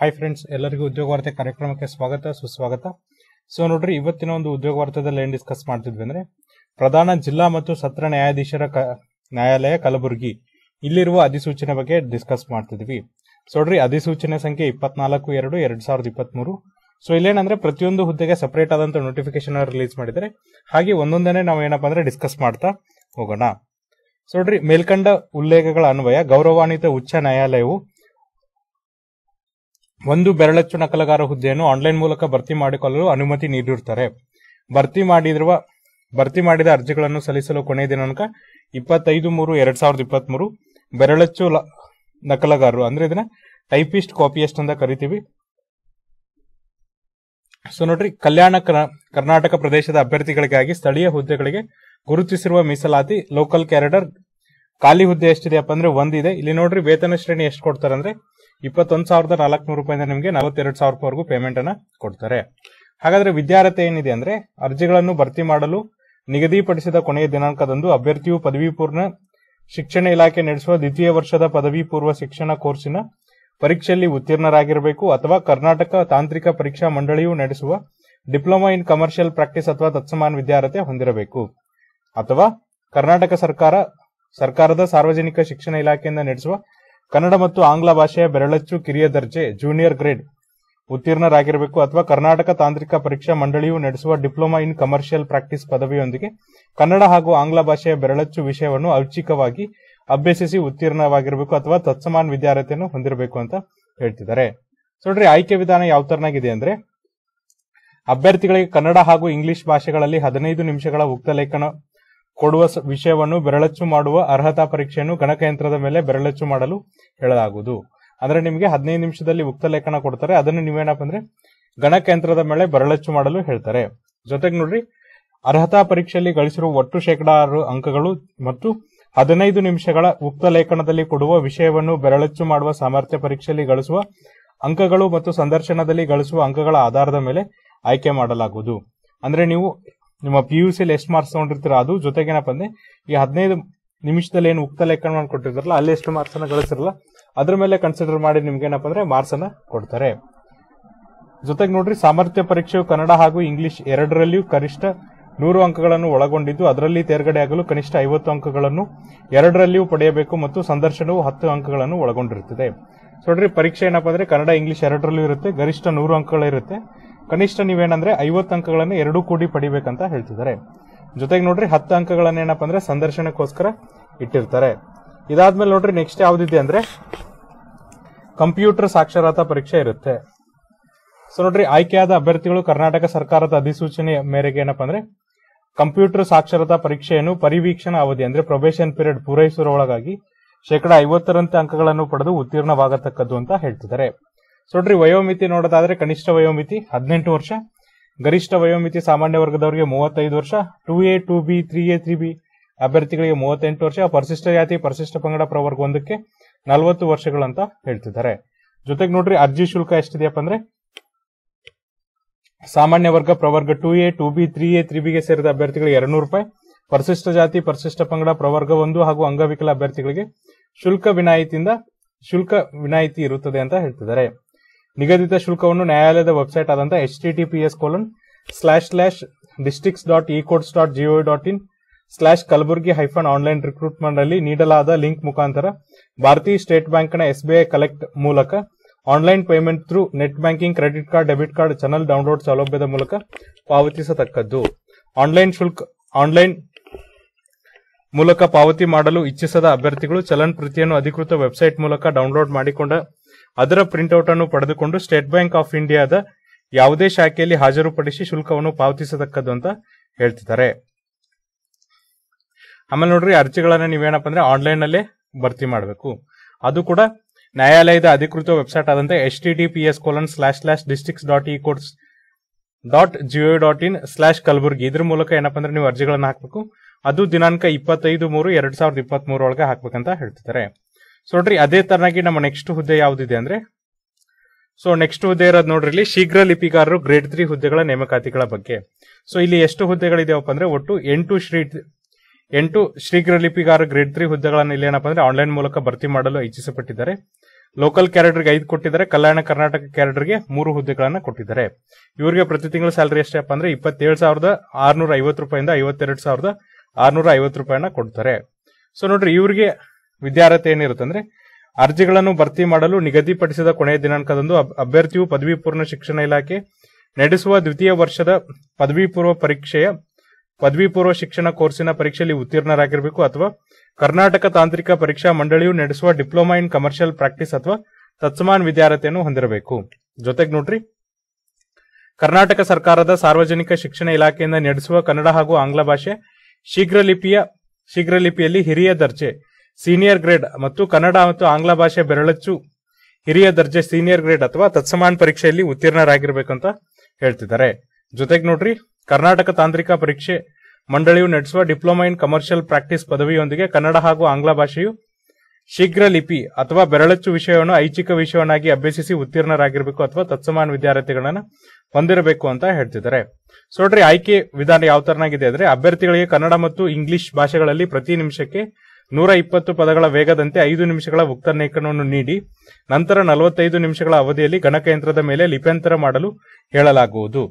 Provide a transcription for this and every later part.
hi friends ಎಲ್ಲರಿಗೂ ಉದ್ಯೋಗ ವಾರ್ತೆ ಕಾರ್ಯಕ್ರಮಕ್ಕೆ ಸ್ವಾಗತ ಸುಸ್ವಾಗತ ಸೊ ನೋಡ್ರಿ ಇವತ್ತಿನ ಒಂದು ಉದ್ಯೋಗ ವಾರ್ತೆದಲ್ಲಿ ಏನು ಡಿಸ್ಕಸ್ ಮಾಡ್ತಿದ್ವಿ ಅಂದ್ರೆ ಪ್ರಧಾನ ಜಿಲ್ಲಾ ಮತ್ತು ಸತ್ರ ನ್ಯಾಯಾಧೀಶರ ನ್ಯಾಯಾಲಯ ಕಲಬುರಗಿ ಇಲ್ಲಿರುವ ಅಧಿಸೂಚನೆ ಬಗ್ಗೆ ಡಿಸ್ಕಸ್ ಮಾಡ್ತಿದ್ವಿ ಸೊ ನೋಡ್ರಿ ಅಧಿಸೂಚನೆ ಸಂಖ್ಯೆ ಇಪ್ಪತ್ನಾಲ್ಕು ಎರಡು ಎರಡು ಸಾವಿರದ ಮೂರು ಸೊ ಇಲ್ಲೇನಂದ್ರೆ ಪ್ರತಿಯೊಂದು ಹುದ್ದೆಗೆ ಸಪರೇಟ್ ಆದಂತ ನೋಟಿಫಿಕೇಶನ್ ರಿಲೀಸ್ ಮಾಡಿದರೆ ಹಾಗೆ ಒಂದೊಂದನ್ನೇ ನಾವು ಏನಪ್ಪಾ ಅಂದ್ರೆ ಡಿಸ್ಕಸ್ ಮಾಡ್ತಾ ಹೋಗೋಣ ಸೊ ನೋಡ್ರಿ ಮೇಲ್ಕಂಡ ಉಲ್ಲೇಖಗಳ ಅನ್ವಯ ಗೌರವಾನ್ವಿತ ಉಚ್ಚ ನ್ಯಾಯಾಲಯವು ಒಂದು ಬೆರಳಚ್ಚು ನಕಲಗಾರ ಹುದ್ದೆಯನ್ನು ಆನ್ಲೈನ್ ಮೂಲಕ ಭರ್ತಿ ಮಾಡಿಕೊಳ್ಳಲು ಅನುಮತಿ ನೀಡಿರುತ್ತಾರೆ ಭರ್ತಿ ಮಾಡಿರುವ ಭರ್ತಿ ಮಾಡಿದ ಅರ್ಜಿಗಳನ್ನು ಸಲ್ಲಿಸಲು ಕೊನೆಯ ದಿನಾಂಕ ಇಪ್ಪತ್ತೈದು ಮೂರು ಎರಡ್ ಸಾವಿರದ ಇಪ್ಪತ್ತ್ ಮೂರು ಬೆರಳಚ್ಚು ನಕಲಗಾರರು ಅಂದ್ರೆ ಇದನ್ನ ಟೈಪಿಸ್ಟ್ ಕಾಪಿಯಸ್ಟ್ ಅಂತ ಕರಿತೀವಿ ಸೊ ನೋಡ್ರಿ ಕಲ್ಯಾಣ ಕರ್ನಾಟಕ ಪ್ರದೇಶದ ಅಭ್ಯರ್ಥಿಗಳಿಗಾಗಿ ಸ್ಥಳೀಯ ಹುದ್ದೆಗಳಿಗೆ ಗುರುತಿಸಿರುವ ಮೀಸಲಾತಿ ಲೋಕಲ್ ಕ್ಯಾರಿಡರ್ ಖಾಲಿ ಹುದ್ದೆ ಅಪ್ಪ ಅಂದ್ರೆ ಒಂದಿದೆ ಇಲ್ಲಿ ನೋಡ್ರಿ ವೇತನ ಶ್ರೇಣಿ ಎಷ್ಟು ಕೊಡ್ತಾರೆ ಅಂದ್ರೆ ಇಪ್ಪತ್ತೊಂದು ಸಾವಿರದ ನಾಲ್ಕುನೂರು ರೂಪಾಯಿಂದ ನಿಮಗೆ ನಲವತ್ತೆರಡು ಸಾವಿರ ರೂಪಾಯಿವರೆಗೂ ಪೇಮೆಂಟ್ ಅನ್ನ ಕೊಡ್ತಾರೆ ಹಾಗಾದ್ರೆ ವಿದ್ಯಾರ್ಥಿ ಏನಿದೆ ಅಂದ್ರೆ ಅರ್ಜಿಗಳನ್ನು ಭರ್ತಿ ಮಾಡಲು ನಿಗದಿಪಡಿಸಿದ ಕೊನೆಯ ದಿನಾಂಕದಂದು ಅಭ್ಯರ್ಥಿಯು ಪದವಿ ಪೂರ್ಣ ಶಿಕ್ಷಣ ಇಲಾಖೆ ನಡೆಸುವ ದ್ವಿತೀಯ ವರ್ಷದ ಪದವಿ ಪೂರ್ವ ಶಿಕ್ಷಣ ಕೋರ್ಸಿನ ಪರೀಕ್ಷೆಯಲ್ಲಿ ಉತ್ತೀರ್ಣರಾಗಿರಬೇಕು ಅಥವಾ ಕರ್ನಾಟಕ ತಾಂತ್ರಿಕ ಪರೀಕ್ಷಾ ಮಂಡಳಿಯು ನಡೆಸುವ ಡಿಪ್ಲೊಮಾ ಇನ್ ಕಮರ್ಷಿಯಲ್ ಪ್ರಾಕ್ಟೀಸ್ ಅಥವಾ ತತ್ಸಮಾನ ವಿದ್ಯಾರ್ಥಿ ಹೊಂದಿರಬೇಕು ಅಥವಾ ಕರ್ನಾಟಕ ಸರ್ಕಾರ ಸರ್ಕಾರದ ಸಾರ್ವಜನಿಕ ಶಿಕ್ಷಣ ಇಲಾಖೆಯಿಂದ ನಡೆಸುವ ಕನ್ನಡ ಮತ್ತು ಆಂಗ್ಲ ಭಾಷೆಯ ಬೆರಳಚ್ಚು ಕಿರಿಯ ದರ್ಜೆ ಜೂನಿಯರ್ ಗ್ರೇಡ್ ಉತ್ತೀರ್ಣರಾಗಿರಬೇಕು ಅಥವಾ ಕರ್ನಾಟಕ ತಾಂತ್ರಿಕ ಪರೀಕ್ಷಾ ಮಂಡಳಿಯು ನಡೆಸುವ ಡಿಪ್ಲೊಮಾ ಇನ್ ಕಮರ್ಷಿಯಲ್ ಪ್ರಾಕ್ಟೀಸ್ ಪದವಿಯೊಂದಿಗೆ ಕನ್ನಡ ಹಾಗೂ ಆಂಗ್ಲ ಭಾಷೆಯ ಬೆರಳಚ್ಚು ವಿಷಯವನ್ನು ಐಚ್ಛಿಕವಾಗಿ ಅಭ್ಯಸಿಸಿ ಉತ್ತೀರ್ಣವಾಗಿರಬೇಕು ಅಥವಾ ತತ್ಸಮಾನ ವಿದ್ಯಾರ್ಥಿಯನ್ನು ಹೊಂದಿರಬೇಕು ಅಂತ ಹೇಳ್ತಿದ್ದಾರೆ ನೋಡ್ರಿ ಆಯ್ಕೆ ವಿಧಾನ ಯಾವ ತರನಾಗಿದೆ ಅಂದ್ರೆ ಅಭ್ಯರ್ಥಿಗಳಿಗೆ ಕನ್ನಡ ಹಾಗೂ ಇಂಗ್ಲಿಷ್ ಭಾಷೆಗಳಲ್ಲಿ ಹದಿನೈದು ನಿಮಿಷಗಳ ಉಕ್ತ ಲೇಖನ ಕೊಡುವ ವಿಷಯವನ್ನು ಬೆರಳಚ್ಚು ಮಾಡುವ ಅರ್ಹತಾ ಪರೀಕ್ಷೆಯನ್ನು ಗಣಕಯಂತ್ರದ ಮೇಲೆ ಬೆರಳಚ್ಚು ಮಾಡಲು ಹೇಳಲಾಗುವುದು ಅಂದ್ರೆ ನಿಮಗೆ ಹದಿನೈದು ನಿಮಿಷದಲ್ಲಿ ಉಕ್ತ ಲೇಖನ ಕೊಡ್ತಾರೆ ಅದನ್ನು ನೀವೇನಪ್ಪ ಅಂದ್ರೆ ಗಣಕಯಂತ್ರದ ಮೇಲೆ ಬೆರಳಚ್ಚು ಮಾಡಲು ಹೇಳ್ತಾರೆ ಜೊತೆಗೆ ನೋಡ್ರಿ ಅರ್ಹತಾ ಪರೀಕ್ಷೆಯಲ್ಲಿ ಗಳಿಸಿರುವ ಒಟ್ಟು ಶೇಕಡಾರು ಅಂಕಗಳು ಮತ್ತು ಹದಿನೈದು ನಿಮಿಷಗಳ ಉಕ್ತ ಲೇಖನದಲ್ಲಿ ಕೊಡುವ ವಿಷಯವನ್ನು ಬೆರಳಚ್ಚು ಮಾಡುವ ಸಾಮರ್ಥ್ಯ ಪರೀಕ್ಷೆಯಲ್ಲಿ ಗಳಿಸುವ ಅಂಕಗಳು ಮತ್ತು ಸಂದರ್ಶನದಲ್ಲಿ ಗಳಿಸುವ ಅಂಕಗಳ ಆಧಾರದ ಮೇಲೆ ಆಯ್ಕೆ ಮಾಡಲಾಗುವುದು ಅಂದ್ರೆ ನೀವು ನಿಮ್ಮ ಪಿ ಯು ಸಿಲಿ ಎಷ್ಟು ಮಾರ್ಕ್ಸ್ ತಗೊಂಡಿರ್ತೀರ ಅದು ಜೊತೆಗೇನಪ್ಪ ಅಂದ್ರೆ ಈ ಹದಿನೈದು ನಿಮಿಷದಲ್ಲಿ ಏನು ಉಕ್ತ ಲೆಕ್ಕ ಕೊಟ್ಟಿರ್ತಾರಲ್ಲ ಅಲ್ಲಿ ಎಷ್ಟು ಮಾರ್ಕ್ಸ್ ಅನ್ನ ಗಳಿಸಿರಲ್ಲ ಅದ್ರ ಮೇಲೆ ಕನ್ಸಿಡರ್ ಮಾಡಿ ನಿಮ್ಗೆ ಏನಪ್ಪ ಅಂದ್ರೆ ಮಾರ್ಕ್ಸ್ ಅನ್ನ ಕೊಡ್ತಾರೆ ಜೊತೆಗೆ ನೋಡ್ರಿ ಸಾಮರ್ಥ್ಯ ಪರೀಕ್ಷೆಯು ಕನ್ನಡ ಹಾಗೂ ಇಂಗ್ಲಿಷ್ ಎರಡರಲ್ಲಿಯೂ ಕನಿಷ್ಠ ನೂರು ಅಂಕಗಳನ್ನು ಒಳಗೊಂಡಿದ್ದು ಅದರಲ್ಲಿ ಆಗಲು ಕನಿಷ್ಠ ಐವತ್ತು ಅಂಕಗಳನ್ನು ಎರಡರಲ್ಲಿಯೂ ಪಡೆಯಬೇಕು ಮತ್ತು ಸಂದರ್ಶನವು ಹತ್ತು ಅಂಕಗಳನ್ನು ಒಳಗೊಂಡಿರುತ್ತದೆ ನೋಡ್ರಿ ಪರೀಕ್ಷೆ ಏನಪ್ಪ ಅಂದ್ರೆ ಕನ್ನಡ ಇಂಗ್ಲಿಷ್ ಎರಡರಲ್ಲೂ ಇರುತ್ತೆ ಗರಿಷ್ಠ ನೂರು ಅಂಕಗಳಿರುತ್ತೆ ಕನಿಷ್ಠ ನೀವೇನಂದ್ರೆ ಐವತ್ತು ಅಂಕಗಳನ್ನು ಎರಡು ಕೂಡಿ ಪಡಿಬೇಕಂತ ಹೇಳ್ತಿದ್ದಾರೆ ಜೊತೆಗೆ ನೋಡ್ರಿ ಹತ್ತು ಅಂಕಗಳನ್ನ ಏನಪ್ಪ ಅಂದ್ರೆ ಸಂದರ್ಶನಕ್ಕೋಸ್ಕರ ಇಟ್ಟಿರ್ತಾರೆ ಇದಾದ್ಮೇಲೆ ನೋಡ್ರಿ ನೆಕ್ಸ್ಟ್ ಯಾವ್ದಿದೆ ಅಂದ್ರೆ ಕಂಪ್ಯೂಟರ್ ಸಾಕ್ಷರತಾ ಪರೀಕ್ಷೆ ಇರುತ್ತೆ ಸೊ ನೋಡ್ರಿ ಆಯ್ಕೆಯಾದ ಅಭ್ಯರ್ಥಿಗಳು ಕರ್ನಾಟಕ ಸರ್ಕಾರದ ಅಧಿಸೂಚನೆ ಮೇರೆಗೆ ಏನಪ್ಪ ಅಂದ್ರೆ ಕಂಪ್ಯೂಟರ್ ಸಾಕ್ಷರತಾ ಪರೀಕ್ಷೆಯನ್ನು ಪರಿವೀಕ್ಷಣಾ ಅವಧಿ ಅಂದ್ರೆ ಪ್ರೊಬೇಷನ್ ಪೀರಿಯಡ್ ಪೂರೈಸುವ ಒಳಗಾಗಿ ಶೇಕಡಾ ಐವತ್ತರಂತೆ ಅಂಕಗಳನ್ನು ಪಡೆದು ಉತ್ತೀರ್ಣವಾಗತಕ್ಕದ್ದು ಅಂತ ಹೇಳ್ತಿದ್ದಾರೆ ನೋಡ್ರಿ ವಯೋಮಿತಿ ನೋಡೋದಾದ್ರೆ ಕನಿಷ್ಠ ವಯೋಮಿತಿ ಹದಿನೆಂಟು ವರ್ಷ ಗರಿಷ್ಠ ವಯೋಮಿತಿ ಸಾಮಾನ್ಯ ವರ್ಗದವರಿಗೆ ಮೂವತ್ತೈದು ವರ್ಷ two A two B three A three B ಅಭ್ಯರ್ಥಿಗಳಿಗೆ ಮೂವತ್ತೆಂಟು ವರ್ಷ ಪರಿಶಿಷ್ಟ ಜಾತಿ ಪರಿಶಿಷ್ಟ ಪಂಗಡ ಪ್ರವರ್ಗ ಒಂದಕ್ಕೆ ನಲವತ್ತು ವರ್ಷಗಳಂತ ಹೇಳ್ತಿದ್ದಾರೆ ಜೊತೆಗೆ ನೋಡ್ರಿ ಅರ್ಜಿ ಶುಲ್ಕ ಎಷ್ಟಿದೆಯಪ್ಪ ಅಂದ್ರೆ ಸಾಮಾನ್ಯ ವರ್ಗ ಪ್ರವರ್ಗ two A two B three A ತ್ರೀ ಬಿಗೆ ಸೇರಿದ ಅಭ್ಯರ್ಥಿಗಳಿಗೆ ಎರಡ್ನೂರು ರೂಪಾಯಿ ಪರಿಶಿಷ್ಟ ಜಾತಿ ಪರಿಶಿಷ್ಟ ಪಂಗಡ ಪ್ರವರ್ಗ ಒಂದು ಹಾಗೂ ಅಂಗವಿಕಲ ಅಭ್ಯರ್ಥಿಗಳಿಗೆ ಶುಲ್ಕ ವಿನಾಯಿತಿಯಿಂದ ಶುಲ್ಕ ವಿನಾಯಿತಿ ಇರುತ್ತದೆ ಅಂತ ಹೇಳ್ತಿದ್ದಾರೆ ನಿಗದಿತ ಶುಲ್ಕವನ್ನು ನ್ಯಾಯಾಲಯದ ವೆಬ್ಸೈಟ್ ಆದಂತಹ H T T P S colon slash slash districts dot e courts dot G O dot in slash Kalaburagi hyphen online recruitment ಅಲ್ಲಿ ನೀಡಲಾದ ಲಿಂಕ್ ಮುಖಾಂತರ ಭಾರತೀಯ ಸ್ಟೇಟ್ ಬ್ಯಾಂಕ್ನ ಎಸ್ಬಿಐ ಕಲೆಕ್ಟ್ ಮೂಲಕ online payment through net banking credit card debit card channel download ಸೌಲಭ್ಯದ ಮೂಲಕ ಪಾವತಿಸತಕ್ಕದ್ದು online ಶುಲ್ಕ online ಮೂಲಕ ಪಾವತಿ ಮಾಡಲು ಇಚ್ಛಿಸದ ಅಭ್ಯರ್ಥಿಗಳು ಚಲನ್ ಪ್ರತಿಯನ್ನು ಅಧಿಕೃತ ವೆಬ್ಸೈಟ್ ಮೂಲಕ ಡೌನ್ಲೋಡ್ ಮಾಡಿಕೊಂಡ ಅದರ ಪ್ರಿಂಟ್ಔಟ್ ಅನ್ನು ಪಡೆದುಕೊಂಡು ಸ್ಟೇಟ್ ಬ್ಯಾಂಕ್ ಆಫ್ ಇಂಡಿಯಾದ ಯಾವುದೇ ಶಾಖೆಯಲ್ಲಿ ಹಾಜರುಪಡಿಸಿ ಶುಲ್ಕವನ್ನು ಪಾವತಿಸತಕ್ಕದ್ದು ಅಂತ ಹೇಳ್ತಿದ್ದಾರೆ ಆಮೇಲೆ ನೋಡ್ರಿ ಅರ್ಜಿಗಳನ್ನ ನೀವೇನಪ್ಪ ಅಂದ್ರೆ ಆನ್ಲೈನ್ ಭರ್ತಿ ಮಾಡಬೇಕು ಅದು ಕೂಡ ನ್ಯಾಯಾಲಯದ ಅಧಿಕೃತ ವೆಬ್ಸೈಟ್ ಆದಂತೆ H T T P S colon slash slash districts dot e courts dot G O dot in slash Kalaburagi ಇದ್ರ ಮೂಲಕ ಏನಪ್ಪ ಅಂದ್ರೆ ನೀವು ಅರ್ಜಿಗಳನ್ನು ಹಾಕಬೇಕು ಅದು ದಿನಾಂಕ ಇಪ್ಪತ್ತೈದು ಮೂರು ಎರಡ್ ಸಾವಿರದ ಇಪ್ಪತ್ತ್ ಮೂರೊಳಗೆ ಹಾಕ್ಬೇಕಂತ ಹೇಳ್ತಿದ್ದಾರೆ ಸೊ ನೋಡ್ರಿ ಅದೇ ತರನಾಗಿ ನಮ್ಮ ನೆಕ್ಸ್ಟ್ ಹುದ್ದೆ ಇದೆ ಅಂದ್ರೆ ಸೊ ನೆಕ್ಸ್ಟ್ ಹುದ್ದೆ ಇರೋದು ನೋಡ್ರಿ ಇಲ್ಲಿ ಶೀಘ್ರ ಲಿಪಿಗಾರರು ಗ್ರೇಡ್ ತ್ರೀ ಹುದ್ದೆಗಳ ನೇಮಕಾತಿಗಳ ಬಗ್ಗೆ ಸೊ ಇಲ್ಲಿ ಎಷ್ಟು ಹುದ್ದೆಗಳಿದಾವಪ್ಪ ಅಂದ್ರೆ ಒಟ್ಟು ಎಂಟು ಶ್ರೀ ಎಂಟು ಶೀಘ್ರ ಲಿಪಿಗಾರ ಗ್ರೇಡ್ ತ್ರೀ ಹುದ್ದೆಗಳನ್ನು ಇಲ್ಲಿ ಏನಪ್ಪಾ ಅಂದ್ರೆ ಆನ್ಲೈನ್ ಮೂಲಕ ಭರ್ತಿ ಮಾಡಲು ಇಚ್ಛಿಸಪಟ್ಟಿದ್ದಾರೆ ಲೋಕಲ್ ಗೆ ಐದು ಕೊಟ್ಟಿದ್ದಾರೆ ಕಲ್ಯಾಣ ಕರ್ನಾಟಕ ಗೆ ಮೂರು ಹುದ್ದೆಗಳನ್ನು ಕೊಟ್ಟಿದ್ದಾರೆ ಇವರಿಗೆ ಪ್ರತಿ ತಿಂಗಳ ಸ್ಯಾಲರಿ ಅಪ್ಪ ಅಂದ್ರೆ ಇಪ್ಪತ್ತೇಳು ಸಾವಿರದ ಆರ್ನೂರ ಐವತ್ತು ರೂಪಾಯಿಂದ ಐವತ್ತೆರಡು ಸಾವಿರದ ಆರ್ನೂರ ಐವತ್ತು ರೂಪಾಯಿನ ಕೊಡ್ತಾರೆ ಸೊ ನೋಡ್ರಿ ಇವರಿಗೆ ವಿದ್ಯಾರ್ಹತೆ ಅಂದ್ರೆ ಅರ್ಜಿಗಳನ್ನು ಭರ್ತಿ ಮಾಡಲು ನಿಗದಿಪಡಿಸಿದ ಕೊನೆಯ ದಿನಾಂಕದಂದು ಅಭ್ಯರ್ಥಿಯು ಪದವಿ ಪೂರ್ಣ ಶಿಕ್ಷಣ ಇಲಾಖೆ ನಡೆಸುವ ದ್ವಿತೀಯ ವರ್ಷದ ಪದವಿ ಪೂರ್ವ ಪರೀಕ್ಷೆಯ ಪದವಿ ಪೂರ್ವ ಶಿಕ್ಷಣ ಕೋರ್ಸಿನ ಪರೀಕ್ಷೆಯಲ್ಲಿ ಉತ್ತೀರ್ಣರಾಗಿರಬೇಕು ಅಥವಾ ಕರ್ನಾಟಕ ತಾಂತ್ರಿಕ ಪರೀಕ್ಷಾ ಮಂಡಳಿಯು ನಡೆಸುವ ಡಿಪ್ಲೊಮಾ ಇನ್ ಕಮರ್ಷಿಯಲ್ ಪ್ರಾಕ್ಟೀಸ್ ಅಥವಾ ತತ್ಸಮಾನ್ ವಿದ್ಯಾರ್ಥಿಯನ್ನು ಹೊಂದಿರಬೇಕು ಜೊತೆಗೆ ನೋಡ್ರಿ ಕರ್ನಾಟಕ ಸರ್ಕಾರದ ಸಾರ್ವಜನಿಕ ಶಿಕ್ಷಣ ಇಲಾಖೆಯಿಂದ ನಡೆಸುವ ಕನ್ನಡ ಹಾಗೂ ಆಂಗ್ಲ ಭಾಷೆ ಶೀಘ್ರ ಲಿಪಿಯ ಶೀಘ್ರ ಲಿಪಿಯಲ್ಲಿ ಹಿರಿಯ ದರ್ಜೆ ಸೀನಿಯರ್ ಗ್ರೇಡ್ ಮತ್ತು ಕನ್ನಡ ಮತ್ತು ಆಂಗ್ಲ ಭಾಷೆ ಬೆರಳಚ್ಚು ಹಿರಿಯ ದರ್ಜೆ ಸೀನಿಯರ್ ಗ್ರೇಡ್ ಅಥವಾ ತತ್ಸಮಾನ ಪರೀಕ್ಷೆಯಲ್ಲಿ ಅಂತ ಹೇಳ್ತಿದ್ದಾರೆ ಜೊತೆಗೆ ನೋಡ್ರಿ ಕರ್ನಾಟಕ ತಾಂತ್ರಿಕ ಪರೀಕ್ಷೆ ಮಂಡಳಿಯು ನಡೆಸುವ ಡಿಪ್ಲೊಮಾ ಇನ್ ಕಮರ್ಷಿಯಲ್ ಪ್ರಾಕ್ಟೀಸ್ ಪದವಿಯೊಂದಿಗೆ ಕನ್ನಡ ಹಾಗೂ ಆಂಗ್ಲ ಭಾಷೆಯು ಶೀಘ್ರ ಲಿಪಿ ಅಥವಾ ಬೆರಳಚ್ಚು ವಿಷಯವನ್ನು ಐಚ್ಛಿಕ ವಿಷಯವನ್ನಾಗಿ ಅಭ್ಯಸಿಸಿ ಉತ್ತೀರ್ಣರಾಗಿರಬೇಕು ಅಥವಾ ತತ್ಸಮಾನ ವಿದ್ಯಾರ್ಥಿಗಳನ್ನ ಹೊಂದಿರಬೇಕು ಅಂತ ಹೇಳ್ತಿದ್ದಾರೆ ನೋಡ್ರಿ ಆಯ್ಕೆ ವಿಧಾನ ಯಾವ ತರನಾಗಿದೆ ಅಂದ್ರೆ ಅಭ್ಯರ್ಥಿಗಳಿಗೆ ಕನ್ನಡ ಮತ್ತು ಇಂಗ್ಲಿಷ್ ಭಾಷೆಗಳಲ್ಲಿ ಪ್ರತಿ ನಿಮಿಷಕ್ಕೆ ನೂರ ಇಪ್ಪತ್ತು ಪದಗಳ ವೇಗದಂತೆ ಐದು ನಿಮಿಷಗಳ ನೇಖನವನ್ನು ನೀಡಿ ನಂತರ ನಲವತ್ತೈದು ನಿಮಿಷಗಳ ಅವಧಿಯಲ್ಲಿ ಗಣಕಯಂತ್ರದ ಮೇಲೆ ಲಿಪ್ಯಾಂತರ ಮಾಡಲು ಹೇಳಲಾಗುವುದು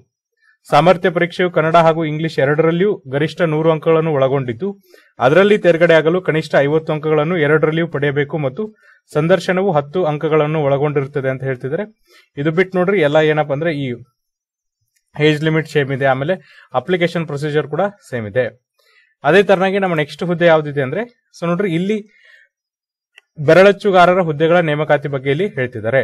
ಸಾಮರ್ಥ್ಯ ಪರೀಕ್ಷೆಯು ಕನ್ನಡ ಹಾಗೂ ಇಂಗ್ಲಿಷ್ ಎರಡರಲ್ಲಿಯೂ ಗರಿಷ್ಠ ನೂರು ಅಂಕಗಳನ್ನು ಒಳಗೊಂಡಿದ್ದು ಅದರಲ್ಲಿ ತೇರ್ಗಡೆಯಾಗಲು ಕನಿಷ್ಠ ಐವತ್ತು ಅಂಕಗಳನ್ನು ಎರಡರಲ್ಲಿಯೂ ಪಡೆಯಬೇಕು ಮತ್ತು ಸಂದರ್ಶನವು ಹತ್ತು ಅಂಕಗಳನ್ನು ಒಳಗೊಂಡಿರುತ್ತದೆ ಅಂತ ಹೇಳ್ತಿದ್ದಾರೆ ಇದು ಬಿಟ್ಟು ನೋಡ್ರಿ ಎಲ್ಲ ಏನಪ್ಪ ಅಂದ್ರೆ ಈ ಏಜ್ ಲಿಮಿಟ್ ಸೇಮ್ ಇದೆ ಆಮೇಲೆ ಅಪ್ಲಿಕೇಶನ್ ಪ್ರೊಸೀಜರ್ ಕೂಡ ಸೇಮ್ ಇದೆ ಅದೇ ತರನಾಗಿ ನಮ್ಮ ನೆಕ್ಸ್ಟ್ ಹುದ್ದೆ ಯಾವ್ದಿದೆ ಅಂದ್ರೆ ಸೊ ನೋಡ್ರಿ ಇಲ್ಲಿ ಬೆರಳಚ್ಚುಗಾರರ ಹುದ್ದೆಗಳ ನೇಮಕಾತಿ ಬಗ್ಗೆ ಇಲ್ಲಿ ಹೇಳ್ತಿದ್ದಾರೆ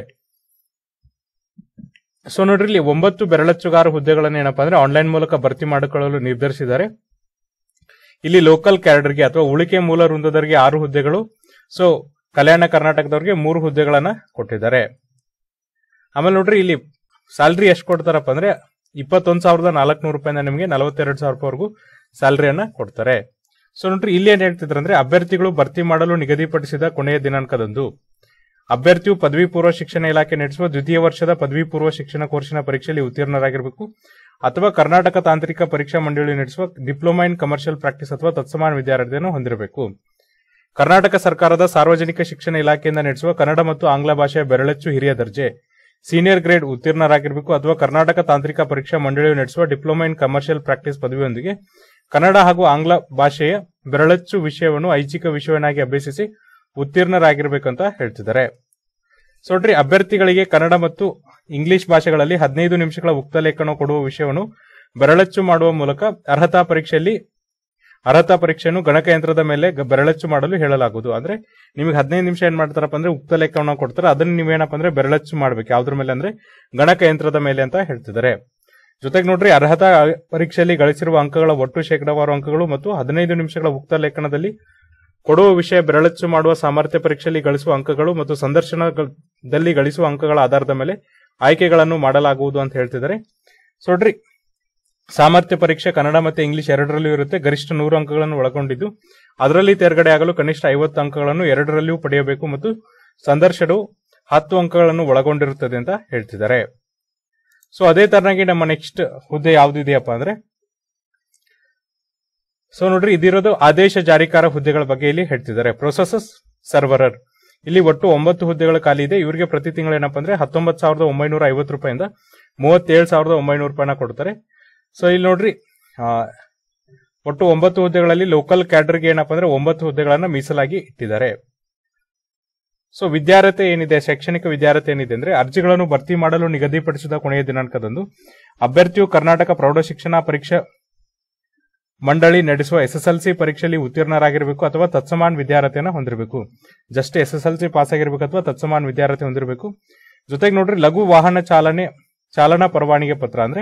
ಸೊ ನೋಡ್ರಿ ಇಲ್ಲಿ ಒಂಬತ್ತು ಬೆರಳಚ್ಚುಗಾರ ಹುದ್ದೆಗಳನ್ನ ಏನಪ್ಪಾ ಅಂದ್ರೆ ಆನ್ಲೈನ್ ಮೂಲಕ ಭರ್ತಿ ಮಾಡಿಕೊಳ್ಳಲು ನಿರ್ಧರಿಸಿದ್ದಾರೆ ಇಲ್ಲಿ ಲೋಕಲ್ ಕ್ಯಾಡರ್ಗೆ ಅಥವಾ ಉಳಿಕೆ ಮೂಲ ವೃಂದದವರಿಗೆ ಆರು ಹುದ್ದೆಗಳು ಸೊ ಕಲ್ಯಾಣ ಕರ್ನಾಟಕದವರಿಗೆ ಮೂರು ಹುದ್ದೆಗಳನ್ನ ಕೊಟ್ಟಿದ್ದಾರೆ ಆಮೇಲೆ ನೋಡ್ರಿ ಇಲ್ಲಿ ಸ್ಯಾಲ್ರಿ ಎಷ್ಟು ಕೊಡ್ತಾರಪ್ಪ ಅಂದ್ರೆ ಇಪ್ಪತ್ತೊಂದು ಸಾವಿರದ ನಾಲ್ಕುನೂರು ರೂಪಾಯಿಂದ ನಿಮಗೆ ನಲವತ್ತೆರಡು ಸಾವಿರ ರೂಪಾಯಿವರೆಗೂ ಸ್ಯಾಲರಿಯನ್ನ ಕೊಡ್ತಾರೆ ಸೊ ನೋಡ್ರಿ ಇಲ್ಲಿ ಏನು ಹೇಳ್ತಿದ್ರು ಅಂದ್ರೆ ಅಭ್ಯರ್ಥಿಗಳು ಭರ್ತಿ ಮಾಡಲು ನಿಗದಿಪಡಿಸಿದ ಕೊನೆಯ ದಿನಾಂಕದಂದು ಅಭ್ಯರ್ಥಿಯು ಪದವಿ ಪೂರ್ವ ಶಿಕ್ಷಣ ಇಲಾಖೆ ನಡೆಸುವ ದ್ವಿತೀಯ ವರ್ಷದ ಪದವಿ ಪೂರ್ವ ಶಿಕ್ಷಣ ಕೋರ್ಸಿನ ಪರೀಕ್ಷೆಯಲ್ಲಿ ಉತ್ತೀರ್ಣರಾಗಿರಬೇಕು ಅಥವಾ ಕರ್ನಾಟಕ ತಾಂತ್ರಿಕ ಪರೀಕ್ಷಾ ಮಂಡಳಿ ನಡೆಸುವ ಡಿಪ್ಲೊಮಾ ಇನ್ ಕಮರ್ಷಿಯಲ್ ಪ್ರಾಕ್ಟೀಸ್ ಅಥವಾ ತತ್ಸಮಾನ ವಿದ್ಯಾರ್ಥಿಯನ್ನು ಹೊಂದಿರಬೇಕು ಕರ್ನಾಟಕ ಸರ್ಕಾರದ ಸಾರ್ವಜನಿಕ ಶಿಕ್ಷಣ ಇಲಾಖೆಯಿಂದ ನಡೆಸುವ ಕನ್ನಡ ಮತ್ತು ಆಂಗ್ಲ ಭಾಷೆಯ ಬೆರಳಚ್ಚು ಹಿರಿಯ ದರ್ಜೆ ಸೀನಿಯರ್ ಗ್ರೇಡ್ ಉತ್ತೀರ್ಣರಾಗಿರಬೇಕು ಅಥವಾ ಕರ್ನಾಟಕ ತಾಂತ್ರಿಕ ಪರೀಕ್ಷಾ ಮಂಡಳಿಯು ನಡೆಸುವ ಡಿಪ್ಲೊಮಾ ಇನ್ ಕಮರ್ಷಿಯಲ್ ಪ್ರಾಕ್ಟೀಸ್ ಪದವಿಯೊಂದಿಗೆ ಕನ್ನಡ ಹಾಗೂ ಆಂಗ್ಲ ಭಾಷೆಯ ಬೆರಳಚ್ಚು ವಿಷಯವನ್ನು ಐಚ್ಛಿಕ ವಿಷಯವನ್ನಾಗಿ ಅಭ್ಯಸಿಸಿ ಅಂತ ಹೇಳ್ತಿದ್ದಾರೆ ಸೊಡ್ರಿ ಅಭ್ಯರ್ಥಿಗಳಿಗೆ ಕನ್ನಡ ಮತ್ತು ಇಂಗ್ಲಿಷ್ ಭಾಷೆಗಳಲ್ಲಿ ಹದಿನೈದು ನಿಮಿಷಗಳ ಉಕ್ತ ಲೇಖನ ಕೊಡುವ ವಿಷಯವನ್ನು ಬೆರಳಚ್ಚು ಮಾಡುವ ಮೂಲಕ ಅರ್ಹತಾ ಪರೀಕ್ಷೆಯಲ್ಲಿ ಅರ್ಹತಾ ಪರೀಕ್ಷೆಯನ್ನು ಗಣಕಯಂತ್ರದ ಮೇಲೆ ಬೆರಳಚ್ಚು ಮಾಡಲು ಹೇಳಲಾಗುವುದು ಅಂದ್ರೆ ನಿಮಗೆ ಹದಿನೈದು ನಿಮಿಷ ಏನ್ ಮಾಡ್ತಾರಪ್ಪ ಅಂದ್ರೆ ಉಕ್ತ ಲೇಖನವನ್ನು ಕೊಡ್ತಾರೆ ಅದನ್ನು ನೀವೇನಪ್ಪ ಅಂದ್ರೆ ಬೆರಳಚ್ಚು ಮಾಡ್ಬೇಕು ಯಾವ್ದ್ರ ಮೇಲೆ ಅಂದ್ರೆ ಗಣಕಯಂತ್ರದ ಮೇಲೆ ಅಂತ ಹೇಳ್ತಿದ್ದಾರೆ ಜೊತೆಗೆ ನೋಡ್ರಿ ಅರ್ಹತಾ ಪರೀಕ್ಷೆಯಲ್ಲಿ ಗಳಿಸಿರುವ ಅಂಕಗಳ ಒಟ್ಟು ಶೇಕಡಾವಾರು ಅಂಕಗಳು ಮತ್ತು ಹದಿನೈದು ನಿಮಿಷಗಳ ಉಕ್ತ ಲೇಖನದಲ್ಲಿ ಕೊಡುವ ವಿಷಯ ಬೆರಳಚ್ಚು ಮಾಡುವ ಸಾಮರ್ಥ್ಯ ಪರೀಕ್ಷೆಯಲ್ಲಿ ಗಳಿಸುವ ಅಂಕಗಳು ಮತ್ತು ಸಂದರ್ಶನದಲ್ಲಿ ಗಳಿಸುವ ಅಂಕಗಳ ಆಧಾರದ ಮೇಲೆ ಆಯ್ಕೆಗಳನ್ನು ಮಾಡಲಾಗುವುದು ಅಂತ ಹೇಳ್ತಿದ್ದಾರೆ ನೋಡ್ರಿ ಸಾಮರ್ಥ್ಯ ಪರೀಕ್ಷೆ ಕನ್ನಡ ಮತ್ತು ಇಂಗ್ಲಿಷ್ ಎರಡರಲ್ಲೂ ಇರುತ್ತೆ ಗರಿಷ್ಠ ನೂರು ಅಂಕಗಳನ್ನು ಒಳಗೊಂಡಿದ್ದು ಅದರಲ್ಲಿ ತೇರ್ಗಡೆ ಆಗಲು ಕನಿಷ್ಠ ಐವತ್ತು ಅಂಕಗಳನ್ನು ಎರಡರಲ್ಲಿಯೂ ಪಡೆಯಬೇಕು ಮತ್ತು ಸಂದರ್ಶನವು ಹತ್ತು ಅಂಕಗಳನ್ನು ಒಳಗೊಂಡಿರುತ್ತದೆ ಅಂತ ಹೇಳ್ತಿದ್ದಾರೆ ಸೊ ಅದೇ ತರನಾಗಿ ನಮ್ಮ ನೆಕ್ಸ್ಟ್ ಹುದ್ದೆ ಇದೆಯಪ್ಪ ಅಂದ್ರೆ ಸೊ ನೋಡ್ರಿ ಇದಿರೋದು ಆದೇಶ ಜಾರಿಕಾರ ಹುದ್ದೆಗಳ ಬಗ್ಗೆ ಇಲ್ಲಿ ಹೇಳ್ತಿದ್ದಾರೆ ಪ್ರೊಸೆಸಸ್ ಸರ್ವರರ್ ಇಲ್ಲಿ ಒಟ್ಟು ಒಂಬತ್ತು ಹುದ್ದೆಗಳ ಖಾಲಿ ಇದೆ ಇವರಿಗೆ ಪ್ರತಿ ತಿಂಗಳು ಏನಪ್ಪಾ ಅಂದ್ರೆ ಹತ್ತೊಂಬತ್ತು ಸಾವಿರದ ಒಂಬೈನೂರ ಐವತ್ತು ರೂಪಾಯಿಂದ ಮೂವತ್ತೇಳು ಸಾವಿರದ ಒಂಬೈನೂರು ರೂಪಾಯಿನ ಕೊಡ್ತಾರೆ ಸೊ ಇಲ್ಲಿ ನೋಡ್ರಿ ಒಟ್ಟು ಒಂಬತ್ತು ಹುದ್ದೆಗಳಲ್ಲಿ ಲೋಕಲ್ ಕ್ಯಾಡರ್ಗೆ ಏನಪ್ಪಾ ಅಂದ್ರೆ ಒಂಬತ್ತು ಹುದ್ದೆಗಳನ್ನ ಮೀಸಲಾಗಿ ಇಟ್ಟಿದ್ದಾರೆ ಸೊ ವಿದ್ಯಾರ್ಥಿ ಏನಿದೆ ಶೈಕ್ಷಣಿಕ ವಿದ್ಯಾರ್ಥಿ ಏನಿದೆ ಅಂದ್ರೆ ಅರ್ಜಿಗಳನ್ನು ಭರ್ತಿ ಮಾಡಲು ನಿಗದಿಪಡಿಸಿದ ಕೊನೆಯ ದಿನಾಂಕದಂದು ಅಭ್ಯರ್ಥಿಯು ಕರ್ನಾಟಕ ಪ್ರೌಢಶಿಕ್ಷಣ ಪರೀಕ್ಷಾ ಮಂಡಳಿ ನಡೆಸುವ ಎಸ್ಎಸ್ಎಲ್ಸಿ ಪರೀಕ್ಷೆಯಲ್ಲಿ ಉತ್ತೀರ್ಣರಾಗಿರಬೇಕು ಅಥವಾ ತತ್ಸಮಾನ್ ವಿದ್ಯಾರ್ಥಿಯನ್ನು ಹೊಂದಿರಬೇಕು ಜಸ್ಟ್ ಎಸ್ಎಸ್ಎಲ್ಸಿ ಪಾಸ್ ಆಗಿರಬೇಕು ಅಥವಾ ತತ್ಸಮಾನ್ ವಿದ್ಯಾರ್ಥಿ ಹೊಂದಿರಬೇಕು ಜೊತೆಗೆ ನೋಡ್ರಿ ಲಘು ವಾಹನ ಚಾಲನೆ ಚಾಲನಾ ಪರವಾನಿಗೆ ಪತ್ರ ಅಂದ್ರೆ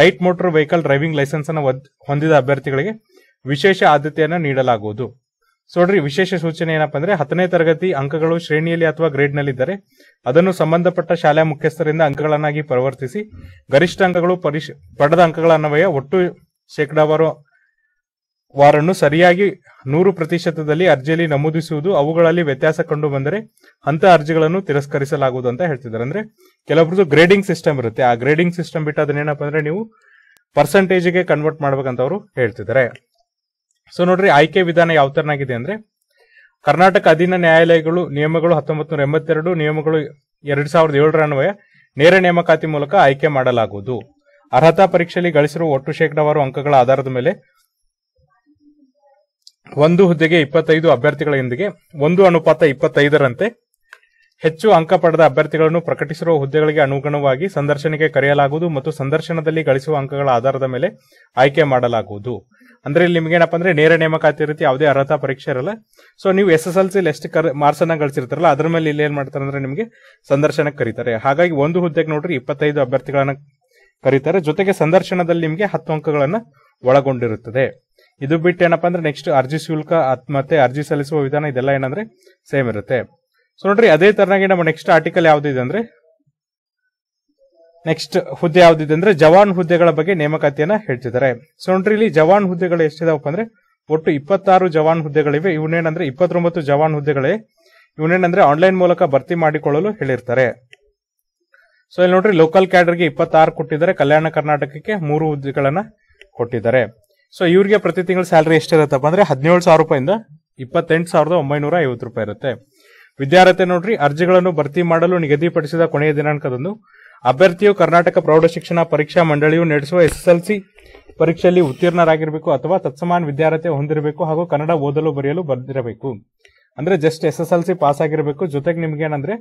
light motor vehicle driving licence ಅನ್ನು ಹೊಂದಿದ ಅಭ್ಯರ್ಥಿಗಳಿಗೆ ವಿಶೇಷ ಆದ್ಯತೆಯನ್ನು ನೀಡಲಾಗುವುದು ನೋಡ್ರಿ ವಿಶೇಷ ಸೂಚನೆ ಏನಪ್ಪಾ ಅಂದ್ರೆ ಹತ್ತನೇ ತರಗತಿ ಅಂಕಗಳು ಶ್ರೇಣಿಯಲ್ಲಿ ಅಥವಾ ಗ್ರೇಡ್ ಇದ್ದರೆ ಅದನ್ನು ಸಂಬಂಧಪಟ್ಟ ಶಾಲಾ ಮುಖ್ಯಸ್ಥರಿಂದ ಅಂಕಗಳನ್ನಾಗಿ ಪರಿವರ್ತಿಸಿ ಗರಿಷ್ಠ ಅಂಕಗಳು ಪರಿಶ್ ಪಡೆದ ಅಂಕಗಳ ಅನ್ವಯ ಒಟ್ಟು ಶೇಕಡಾವಾರು ವಾರನ್ನು ಸರಿಯಾಗಿ ನೂರು ಪ್ರತಿಶತದಲ್ಲಿ ಅರ್ಜಿಯಲ್ಲಿ ನಮೂದಿಸುವುದು ಅವುಗಳಲ್ಲಿ ವ್ಯತ್ಯಾಸ ಕಂಡು ಬಂದರೆ ಅಂತ ಅರ್ಜಿಗಳನ್ನು ತಿರಸ್ಕರಿಸಲಾಗುವುದು ಅಂತ ಹೇಳ್ತಿದ್ದಾರೆ ಅಂದ್ರೆ ಕೆಲವೊಬ್ರದ್ದು ಗ್ರೇಡಿಂಗ್ ಸಿಸ್ಟಮ್ ಇರುತ್ತೆ ಆ ಗ್ರೇಡಿಂಗ್ ಸಿಸ್ಟಮ್ ಬಿಟ್ಟು ಅದನ್ನೇನಪ್ಪ ಅಂದ್ರೆ ನೀವು ಪರ್ಸೆಂಟೇಜ್ಗೆ ಕನ್ವರ್ಟ್ ಮಾಡ್ಬೇಕಂತ ಅವರು ಹೇಳ್ತಿದ್ದಾರೆ ಸೊ ನೋಡ್ರಿ ಆಯ್ಕೆ ವಿಧಾನ ಯಾವ ತರನಾಗಿದೆ ಅಂದ್ರೆ ಕರ್ನಾಟಕ ಅಧೀನ ನ್ಯಾಯಾಲಯಗಳು ನಿಯಮಗಳು ಹತ್ತೊಂಬತ್ತು ನೂರ ಎಂಬತ್ತೆರಡು ನಿಯಮಗಳು ಎರಡ್ ಸಾವಿರದ ಏಳರ ಅನ್ವಯ ನೇರ ನೇಮಕಾತಿ ಮೂಲಕ ಆಯ್ಕೆ ಮಾಡಲಾಗುವುದು ಅರ್ಹತಾ ಪರೀಕ್ಷೆಯಲ್ಲಿ ಗಳಿಸಿರುವ ಒಟ್ಟು ಶೇಕಡಾವಾರು ಅಂಕಗಳ ಆಧಾರದ ಮೇಲೆ ಒಂದು ಹುದ್ದೆಗೆ ಇಪ್ಪತ್ತೈದು ಅಭ್ಯರ್ಥಿಗಳೊಂದಿಗೆ ಒಂದು ಅನುಪಾತ ಇಪ್ಪತ್ತೈದರಂತೆ ಹೆಚ್ಚು ಅಂಕ ಪಡೆದ ಅಭ್ಯರ್ಥಿಗಳನ್ನು ಪ್ರಕಟಿಸಿರುವ ಹುದ್ದೆಗಳಿಗೆ ಅನುಗುಣವಾಗಿ ಸಂದರ್ಶನಕ್ಕೆ ಕರೆಯಲಾಗುವುದು ಮತ್ತು ಸಂದರ್ಶನದಲ್ಲಿ ಗಳಿಸುವ ಅಂಕಗಳ ಆಧಾರದ ಮೇಲೆ ಆಯ್ಕೆ ಮಾಡಲಾಗುವುದು ಅಂದ್ರೆ ಇಲ್ಲಿ ನಿಮ್ಗೆ ಏನಪ್ಪ ಅಂದ್ರೆ ನೇರ ನೇಮಕಾತಿ ಇರುತ್ತೆ ಯಾವುದೇ ಅರ್ಹತಾ ಪರೀಕ್ಷೆ ಇರಲ್ಲ ಸೊ ನೀವು ಎಸ್ ಎಸ್ ಎಲ್ ಸಿ ಎಷ್ಟು ಕರ್ ಮಾರ್ಕ್ಸ್ ಅನ್ನ ಗಳಿಸಿರ್ತಾರಲ್ಲ ಅದ್ರ ಮೇಲೆ ಇಲ್ಲಿ ಏನ್ ಮಾಡ್ತಾರೆ ಅಂದ್ರೆ ನಿಮಗೆ ಸಂದರ್ಶನಕ್ಕೆ ಕರೀತಾರೆ ಹಾಗಾಗಿ ಒಂದು ಹುದ್ದೆಗೆ ನೋಡ್ರಿ ಇಪ್ಪತ್ತೈದು ಅಭ್ಯರ್ಥಿಗಳನ್ನ ಕರೀತಾರೆ ಜೊತೆಗೆ ಸಂದರ್ಶನದಲ್ಲಿ ನಿಮಗೆ ಹತ್ತು ಅಂಕಗಳನ್ನ ಒಳಗೊಂಡಿರುತ್ತದೆ ಇದು ಬಿಟ್ಟು ಏನಪ್ಪಾ ಅಂದ್ರೆ ನೆಕ್ಸ್ಟ್ ಅರ್ಜಿ ಶುಲ್ಕ ಮತ್ತೆ ಅರ್ಜಿ ಸಲ್ಲಿಸುವ ವಿಧಾನ ಇದೆಲ್ಲ ಏನಂದ್ರೆ ಸೇಮ್ ಇರುತ್ತೆ ಸೊ ನೋಡ್ರಿ ಅದೇ ತರನಾಗಿ ನಮ್ಮ ನೆಕ್ಸ್ಟ್ ಆರ್ಟಿಕಲ್ ಯಾವ್ದು ಇದೆ ಅಂದ್ರೆ ನೆಕ್ಸ್ಟ್ ಹುದ್ದೆ ಯಾವ್ದಿದೆ ಅಂದ್ರೆ ಜವಾನ್ ಹುದ್ದೆಗಳ ಬಗ್ಗೆ ನೇಮಕಾತಿಯನ್ನ ಹೇಳ್ತಿದ್ದಾರೆ ಸೊ ನೋಡ್ರಿ ಇಲ್ಲಿ ಜವಾನ್ ಹುದ್ದೆಗಳು ಎಷ್ಟಿದಾವಪ್ಪ ಅಂದ್ರೆ ಒಟ್ಟು ಇಪ್ಪತ್ತಾರು ಜವಾನ್ ಹುದ್ದೆಗಳಿವೆ ಇವನೇನಂದ್ರೆ ಇಪ್ಪತ್ತೊಂಬತ್ತು ಜವಾನ್ ಹುದ್ದೆಗಳೇ ಇವನೇನಂದ್ರೆ ಆನ್ಲೈನ್ ಮೂಲಕ ಭರ್ತಿ ಮಾಡಿಕೊಳ್ಳಲು ಹೇಳಿರ್ತಾರೆ ಸೊ ಇಲ್ಲಿ ನೋಡ್ರಿ ಲೋಕಲ್ ಕ್ಯಾಡರ್ಗೆ ಇಪ್ಪತ್ತಾರು ಕೊಟ್ಟಿದ್ದಾರೆ ಕಲ್ಯಾಣ ಕರ್ನಾಟಕಕ್ಕೆ ಮೂರು ಹುದ್ದೆಗಳನ್ನ ಕೊಟ್ಟಿದ್ದಾರೆ ಸೊ ಇವರಿಗೆ ಪ್ರತಿ ತಿಂಗಳ ಸ್ಯಾಲರಿ ಎಷ್ಟಿರುತ್ತಪ್ಪ ಅಂದ್ರೆ ಹದಿನೇಳು ಸಾವಿರ ರೂಪಾಯಿಂದ ಇಪ್ಪತ್ತೆಂಟು ಸಾವಿರದ ಒಂಬೈನೂರ ಐವತ್ತು ರೂಪಾಯಿ ಇರುತ್ತೆ ವಿದ್ಯಾರ್ಥಿ ನೋಡ್ರಿ ಅರ್ಜಿಗಳನ್ನು ಭರ್ತಿ ಮಾಡಲು ನಿಗದಿಪಡಿಸಿದ ಕೊನೆಯ ದಿನಾಂಕದಂದು ಅಭ್ಯರ್ಥಿಯು ಕರ್ನಾಟಕ ಪ್ರೌಢಶಿಕ್ಷಣ ಪರೀಕ್ಷಾ ಮಂಡಳಿಯು ನಡೆಸುವ ಎಸ್ಎಸ್ಎಲ್ಸಿ ಪರೀಕ್ಷೆಯಲ್ಲಿ ಉತ್ತೀರ್ಣರಾಗಿರಬೇಕು ಅಥವಾ ತತ್ಸಮಾನ ವಿದ್ಯಾರ್ಥಿ ಹೊಂದಿರಬೇಕು ಹಾಗೂ ಕನ್ನಡ ಓದಲು ಬರೆಯಲು ಬರೆದಿರಬೇಕು ಅಂದ್ರೆ just S S L C pass ಆಗಿರಬೇಕು ಜೊತೆಗೆ ನಿಮ್ಗೆ ಏನಂದ್ರೆ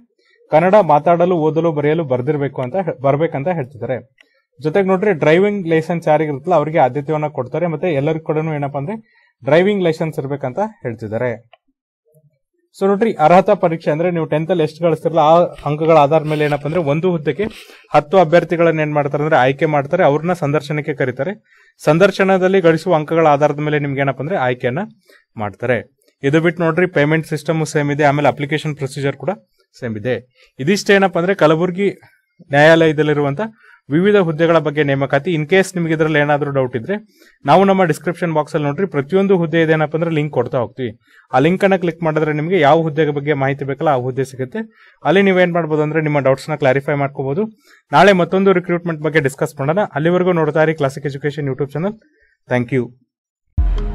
ಕನ್ನಡ ಮಾತಾಡಲು ಓದಲು ಬರೆಯಲು ಬರ್ದಿರಬೇಕು ಅಂತ ಬರಬೇಕಂತ ಹೇಳ್ತಿದ್ದಾರೆ ಜೊತೆಗೆ ನೋಡ್ರಿ ಡ್ರೈವಿಂಗ್ ಲೈಸೆನ್ಸ್ ಯಾರಿಗಿರುತ್ತಲ್ಲ ಅವರಿಗೆ ಆದ್ಯತೆಯನ್ನು ಕೊಡ್ತಾರೆ ಮತ್ತೆ ಎಲ್ಲರಿಗೂ ಕೂಡ ಏನಪ್ಪಾ ಅಂದ್ರೆ ಡ್ರೈವಿಂಗ್ ಲೈಸೆನ್ಸ್ ಇರಬೇಕಂತ ಹೇಳ್ತಿದ್ದಾರೆ ಸೊ ನೋಡ್ರಿ ಅರ್ಹತಾ ಪರೀಕ್ಷೆ ಅಂದ್ರೆ ನೀವು ಟೆಂತ್ ಅಲ್ಲಿ ಎಷ್ಟು ಗಳಿಸ್ತಿರಲ್ಲ ಆ ಅಂಕಗಳ ಆಧಾರ ಮೇಲೆ ಏನಪ್ಪ ಅಂದ್ರೆ ಒಂದು ಹುದ್ದೆಗೆ ಹತ್ತು ಅಭ್ಯರ್ಥಿಗಳನ್ನ ಏನ್ ಮಾಡ್ತಾರೆ ಅಂದ್ರೆ ಆಯ್ಕೆ ಮಾಡ್ತಾರೆ ಅವ್ರನ್ನ ಸಂದರ್ಶನಕ್ಕೆ ಕರೀತಾರೆ ಸಂದರ್ಶನದಲ್ಲಿ ಗಳಿಸುವ ಅಂಕಗಳ ಆಧಾರದ ಮೇಲೆ ನಿಮ್ಗೆ ಏನಪ್ಪ ಅಂದ್ರೆ ಆಯ್ಕೆಯನ್ನ ಮಾಡ್ತಾರೆ ಇದು ಬಿಟ್ಟು ನೋಡ್ರಿ ಪೇಮೆಂಟ್ ಸಿಸ್ಟಮ್ ಸೇಮ್ ಇದೆ ಆಮೇಲೆ ಅಪ್ಲಿಕೇಶನ್ ಪ್ರೊಸೀಜರ್ ಕೂಡ ಸೇಮ್ ಇದೆ ಇದಿಷ್ಟೇನಪ್ಪ ಅಂದ್ರೆ ಕಲಬುರಗಿ ನ್ಯಾಯಾಲಯದಲ್ಲಿರುವಂತಹ ವಿವಿಧ ಹುದ್ದೆಗಳ ಬಗ್ಗೆ ನೇಮಕಾತಿ ಇನ್ ಕೇಸ್ ನಿಮಗೆ ಇದರಲ್ಲಿ ಏನಾದರೂ ಡೌಟ್ ಇದ್ರೆ ನಾವು ನಮ್ಮ ಡಿಸ್ಕ್ರಿಪ್ಷನ್ ಬಾಕ್ಸ್ ಅಲ್ಲಿ ನೋಡ್ರಿ ಪ್ರತಿಯೊಂದು ಹುದ್ದೆ ಇದೇನಪ್ಪ ಅಂದ್ರೆ ಲಿಂಕ್ ಕೊಡ್ತಾ ಹೋಗ್ತೀವಿ ಆ ಲಿಂಕ್ ಅನ್ನ ಕ್ಲಿಕ್ ಮಾಡಿದ್ರೆ ನಿಮಗೆ ಯಾವ ಹುದ್ದೆ ಬಗ್ಗೆ ಮಾಹಿತಿ ಬೇಕಲ್ಲ ಆ ಹುದ್ದೆ ಸಿಗುತ್ತೆ ಅಲ್ಲಿ ನೀವು ನೀವೇನ್ ಮಾಡ್ಬೋದು ಅಂದ್ರೆ ನಿಮ್ಮ ಡೌಟ್ಸ್ ನ ಕ್ಲಾರಿಫೈ ಮಾಡ್ಕೋಬಹುದು ನಾಳೆ ಮತ್ತೊಂದು ರಿಕ್ರೂಟ್ಮೆಂಟ್ ಬಗ್ಗೆ ಡಿಸ್ಕಸ್ ಮಾಡೋಣ ಅಲ್ಲಿವರೆಗೂ ನೋಡ್ತಾ ಇರಿ Classic Education YouTube channel thank you